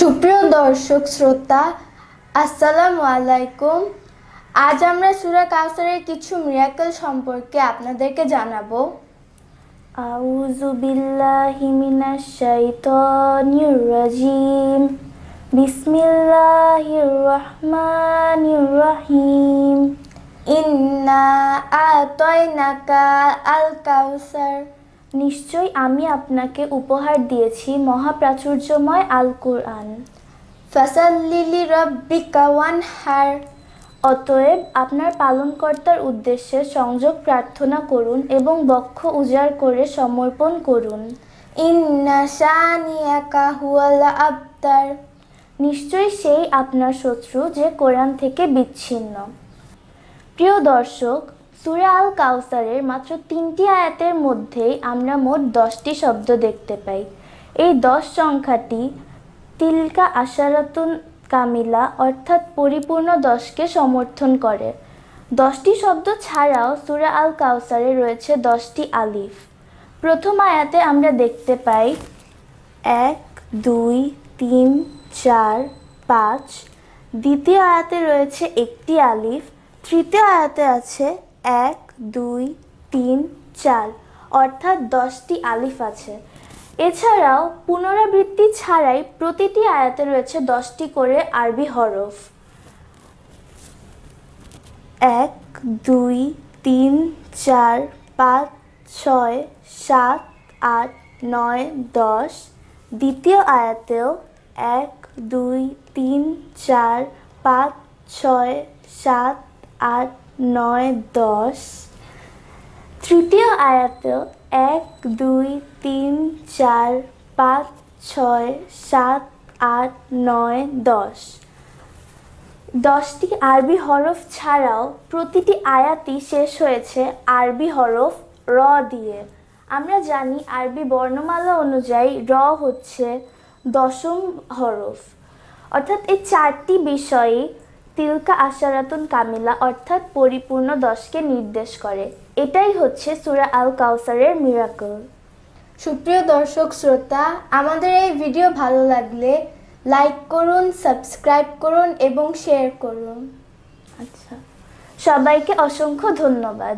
সুপ্রিয় দর্শক শ্রোতা আসসালামু আলাইকুম আজ আমরা সুরা কাউসারের কিছু মিরাকল সম্পর্কে আপনাদেরকে জানাবো আউযু বিল্লাহি মিনাশ শাইতানির রাজিম বিসমিল্লাহির রহমানির রহিম ইন্না আতাইনাকা আল কাউসার নিশ্চয় আমি আপনাকে উপহার দিয়েছি মহাপ্রাচুর্যময় আল কোরআন ফাসাল্লিলি রব্বিকা হার অতএব আপনার পালনকর্তার উদ্দেশ্যে সংযোগ প্রার্থনা করুন এবং বক্ষ উজাড় করে সমর্পণ করুন ইন্নাশানিয়াকা আবতার নিশ্চয়ই সেই আপনার শত্রু যে কোরআন থেকে বিচ্ছিন্ন প্রিয় দর্শক সুরা আল কাউসারের মাত্র তিনটি আয়াতের মধ্যেই আমরা মোট দশটি শব্দ দেখতে পাই এই দশ সংখ্যাটি তিলকা আশারাতুন কামিলা অর্থাৎ পরিপূর্ণ দশকে সমর্থন করে দশটি শব্দ ছাড়াও সুরা আল কাউসারে রয়েছে দশটি আলিফ প্রথম আয়াতে আমরা দেখতে পাই এক দুই তিন চার পাঁচ দ্বিতীয় আয়াতে রয়েছে একটি আলিফ তৃতীয় আয়াতে আছে এক দুই তিন চার অর্থাৎ দশটি আলিফ আছে এছাড়াও পুনরাবৃত্তি ছাড়াই প্রতিটি আয়াতে রয়েছে দশটি করে আরবি হরফ এক দুই তিন চার পাঁচ ছয় সাত আট নয় দশ দ্বিতীয় আয়াতেও এক দুই তিন চার পাঁচ ছয় সাত আট নয় দশ তৃতীয় আয়াত এক দুই তিন চার পাঁচ ছয় সাত আট নয় দশ দশটি আরবি হরফ ছাড়াও প্রতিটি আয়াতই শেষ হয়েছে আরবি হরফ র দিয়ে আমরা জানি আরবি বর্ণমালা অনুযায়ী র হচ্ছে দশম হরফ অর্থাৎ এই চারটি বিষয়ে তিলকা আশারাতুন কামিলা অর্থাৎ পরিপূর্ণ দশকে নির্দেশ করে এটাই হচ্ছে সুরা আল কাউসারের মিরাকল সুপ্রিয় দর্শক শ্রোতা আমাদের এই ভিডিও ভালো লাগলে লাইক করুন সাবস্ক্রাইব করুন এবং শেয়ার করুন আচ্ছা সবাইকে অসংখ্য ধন্যবাদ